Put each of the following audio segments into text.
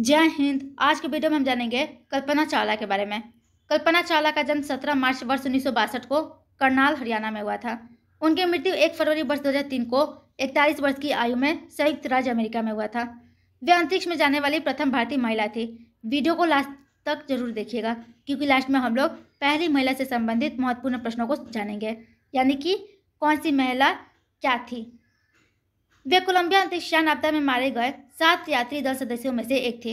जय हिंद आज के वीडियो में हम जानेंगे कल्पना चावला के बारे में कल्पना चावला का जन्म 17 मार्च वर्ष उन्नीस को करनाल हरियाणा में हुआ था उनकी मृत्यु 1 फरवरी वर्ष 2003 को 41 वर्ष की आयु में संयुक्त राज्य अमेरिका में हुआ था वे अंतरिक्ष में जाने वाली प्रथम भारतीय महिला थी वीडियो को लास्ट तक जरूर देखिएगा क्योंकि लास्ट में हम लोग पहली महिला से संबंधित महत्वपूर्ण प्रश्नों को जानेंगे यानी कि कौन सी महिला क्या थी वे कोलंबिया अंतरिक्षयान आपदा में मारे गए सात यात्री दल सदस्यों में से एक थे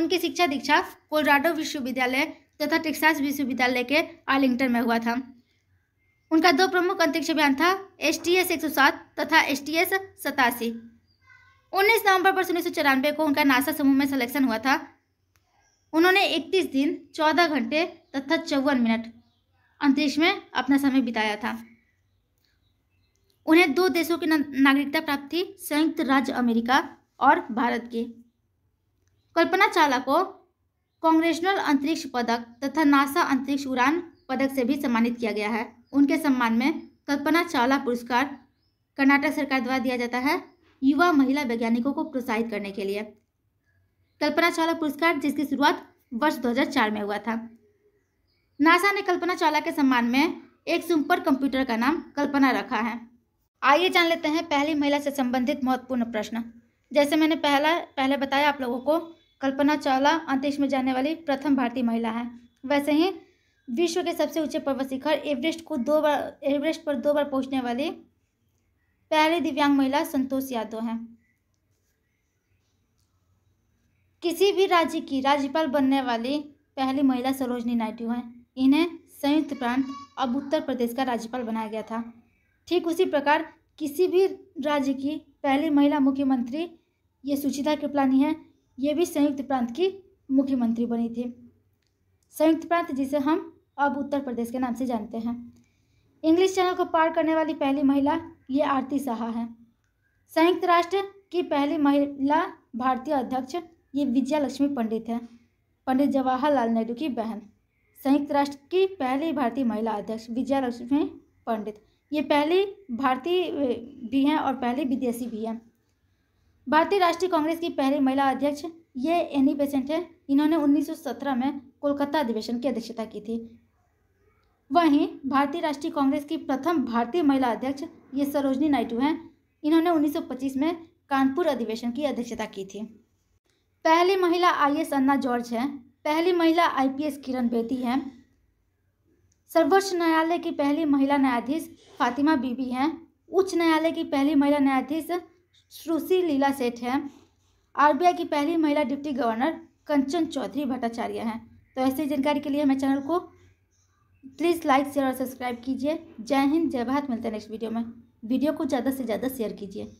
उनकी शिक्षा दीक्षा कोलराडो विश्वविद्यालय तथा टेक्सास विश्वविद्यालय के आर्लिंगटन में हुआ था उनका दो प्रमुख अंतरिक्ष अभियान था एस टी एस एक सौ सात तथा एस टी एस सतासी उन्नीस नवंबर पर उन्नीस सौ चौरानवे को उनका नासा समूह में सिलेक्शन हुआ था उन्होंने इकतीस दिन चौदह घंटे तथा चौवन मिनट अंतरिक्ष में अपना समय बिताया था उन्हें दो देशों की नागरिकता प्राप्त थी संयुक्त राज्य अमेरिका और भारत की कल्पना चावला को कांग्रेसनल अंतरिक्ष पदक तथा नासा अंतरिक्ष उड़ान पदक से भी सम्मानित किया गया है उनके सम्मान में कल्पना चावला पुरस्कार कर्नाटक सरकार द्वारा दिया जाता है युवा महिला वैज्ञानिकों को प्रोत्साहित करने के लिए कल्पना चावला पुरस्कार जिसकी शुरुआत वर्ष 2004 में हुआ था नासा ने कल्पना चावला के सम्मान में एक सुपर कंप्यूटर का नाम कल्पना रखा है आइए जान लेते हैं पहली महिला से संबंधित महत्वपूर्ण प्रश्न जैसे मैंने पहला पहले बताया आप लोगों को कल्पना चावला अंतरिक्ष में जाने वाली प्रथम भारतीय महिला है वैसे ही विश्व के सबसे ऊंचे पर्वत शिखर एवरेस्ट को दो बार एवरेस्ट पर दो बार पहुंचने वाली पहली दिव्यांग महिला संतोष यादव हैं किसी भी राज्य की राज्यपाल बनने वाली पहली महिला सरोजनी नायडू हैं इन्हें संयुक्त प्रांत अब उत्तर प्रदेश का राज्यपाल बनाया गया था ठीक उसी प्रकार किसी भी राज्य की पहली महिला मुख्यमंत्री ये सुचिता कृपलानी है ये भी संयुक्त प्रांत की मुख्यमंत्री बनी थी संयुक्त प्रांत जिसे हम अब उत्तर प्रदेश के नाम से जानते हैं इंग्लिश चैनल को पार करने वाली पहली महिला ये आरती साहा है संयुक्त राष्ट्र की पहली महिला भारतीय अध्यक्ष ये विजया लक्ष्मी पंडित हैं पंडित जवाहरलाल नेहरू की बहन संयुक्त राष्ट्र की पहली भारतीय महिला अध्यक्ष विजयालक्ष्मी पंडित ये पहले भारतीय भी हैं और पहले विदेशी भी हैं भारतीय राष्ट्रीय कांग्रेस की पहली महिला अध्यक्ष ये एनी बेसेंट है इन्होंने 1917 में कोलकाता अधिवेशन की अध्यक्षता की थी वहीं भारतीय राष्ट्रीय कांग्रेस की प्रथम भारतीय महिला अध्यक्ष ये सरोजनी नायडू हैं इन्होंने 1925 में कानपुर अधिवेशन की अध्यक्षता की थी पहली महिला आई अन्ना जॉर्ज हैं पहली महिला आई किरण बेदी हैं सर्वोच्च न्यायालय की पहली महिला न्यायाधीश फातिमा बीबी हैं उच्च न्यायालय की पहली महिला न्यायाधीश श्रुषि लीला सेठ हैं आरबीआई की पहली महिला डिप्टी गवर्नर कंचन चौधरी भट्टाचार्य हैं तो ऐसी जानकारी के लिए हमें चैनल को प्लीज़ लाइक शेयर और सब्सक्राइब कीजिए जय हिंद जय भारत मिलते हैं नेक्स्ट वीडियो में वीडियो को ज़्यादा से ज़्यादा शेयर कीजिए